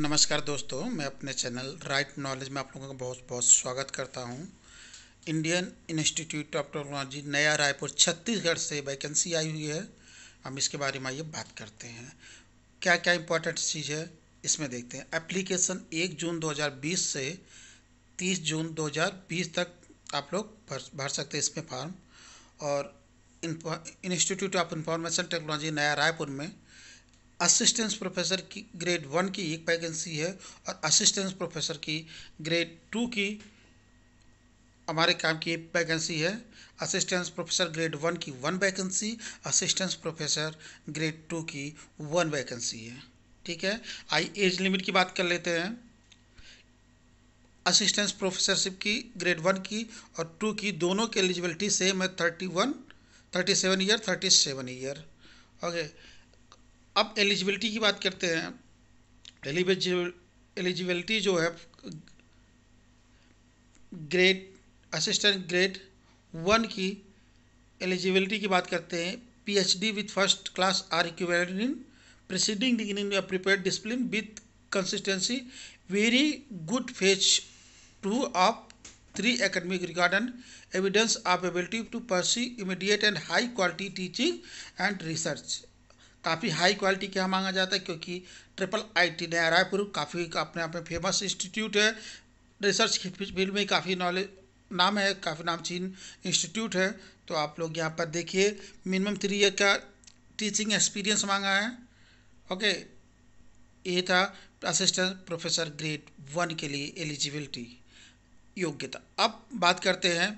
नमस्कार दोस्तों मैं अपने चैनल राइट नॉलेज में आप लोगों का बहुत बहुत स्वागत करता हूं Indian institute of technology Naya Raipur Chhattisgarh से वैकेंसी आई हुई है हम इसके बारे में आइए बात करते हैं क्या क्या इंपॉर्टेंट चीज़ है इसमें देखते हैं एप्लीकेशन एक जून दो से तीस जून दो तक आप लोग भर भर सकते हैं इसमें फार्म और institute of information technology Naya Raipur में असिस्टेंस प्रोफेसर की ग्रेड वन की एक वैकेंसी है और असिस्टेंस प्रोफेसर की ग्रेड टू की हमारे काम की एक वैकेंसी है असिस्टेंस प्रोफेसर ग्रेड वन की one vacancy assistance professor grade two की वन वैकेंसी है ठीक है आई एज लिमिट की बात कर लेते हैं असिस्टेंस प्रोफेसरशिप की ग्रेड वन की और टू की दोनों की एलिजिबिलिटी सेम है thirty one thirty seven year thirty seven year okay अब एलिजिबिलिटी की बात करते हैं एलिजिबिलिटी जो है ग्रेड असिस्टेंट ग्रेड वन की एलिजिबिलिटी की बात करते हैं PhD with first class or equivalent in preceding degree in prepare discipline with consistency very good phase two of three academic record and evidence of ability to pursue immediate and high quality teaching and research काफ़ी high quality का मांगा जाता है क्योंकि triple I T नया रायपुर काफ़ी अपने आप में फेमस इंस्टीट्यूट है रिसर्च फील्ड में काफ़ी नॉलेज नाम है काफ़ी नामचीन इंस्टीट्यूट है तो आप लोग यहाँ पर देखिए मिनिमम थ्री ईयर का टीचिंग एक्सपीरियंस मांगा है ओके ये था असिस्टेंट प्रोफेसर ग्रेड वन के लिए एलिजिबिलिटी योग्यता अब बात करते हैं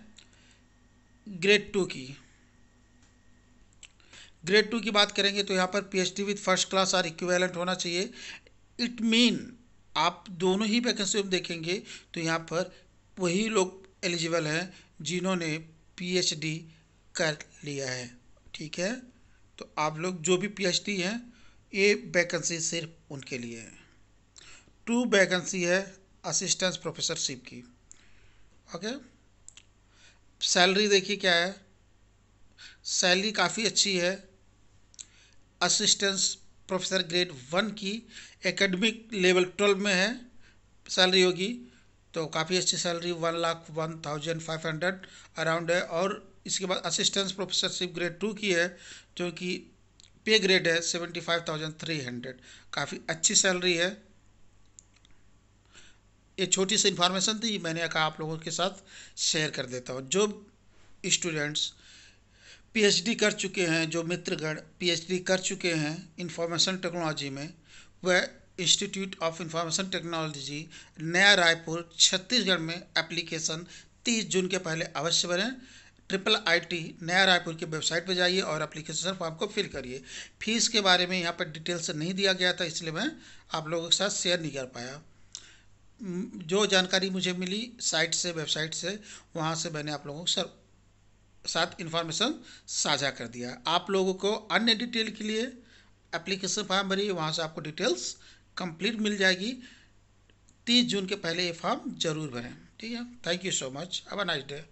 ग्रेड टू की ग्रेड टू की बात करेंगे तो यहाँ पर P H D with first class or equivalent होना चाहिए इट मीन आप दोनों ही वैकेंसी में देखेंगे तो यहाँ पर वही लोग एलिजिबल हैं जिन्होंने पीएचडी कर लिया है ठीक है तो आप लोग जो भी पीएचडी हैं ये वैकेंसी सिर्फ उनके लिए है टू वैकेंसी है असिस्टेंस प्रोफेसरशिप की ओके सैलरी देखिए क्या है सैलरी काफ़ी अच्छी है असिस्टेंस प्रोफेसर ग्रेड वन की एकेडमिक लेवल ट्वेल्व में है सैलरी होगी तो काफ़ी अच्छी salary one lakh one thousand five hundred around है और इसके बाद असिस्टेंस प्रोफेसरशिप ग्रेड टू की है जो कि पे ग्रेड है seventy five thousand three hundred काफ़ी अच्छी सैलरी है ये छोटी सी इन्फॉर्मेशन थी मैंने कहा आप लोगों के साथ शेयर कर देता हूँ जो स्टूडेंट्स पीएचडी कर चुके हैं जो मित्रगण पीएचडी कर चुके हैं इंफॉर्मेशन टेक्नोलॉजी में वह institute of information technology Naya Raipur Chhattisgarh में एप्लीकेशन 30 जून के पहले अवश्य भरें ट्रिपल आईटी नया रायपुर की वेबसाइट पर जाइए और एप्लीकेशन फॉर्म को फिल करिए फीस के बारे में यहाँ पर डिटेल्स नहीं दिया गया था इसलिए मैं आप लोगों के साथ शेयर नहीं कर पाया जो जानकारी मुझे मिली साइट से वेबसाइट से वहाँ से मैंने आप लोगों को सर साथ इन्फॉर्मेशन साझा कर दिया आप लोगों को अन्य डिटेल के लिए एप्लीकेशन फॉर्म भरिए वहाँ से आपको डिटेल्स कंप्लीट मिल जाएगी तीस जून के पहले ये फॉर्म जरूर भरें ठीक है थैंक यू सो मच अब नाइस डे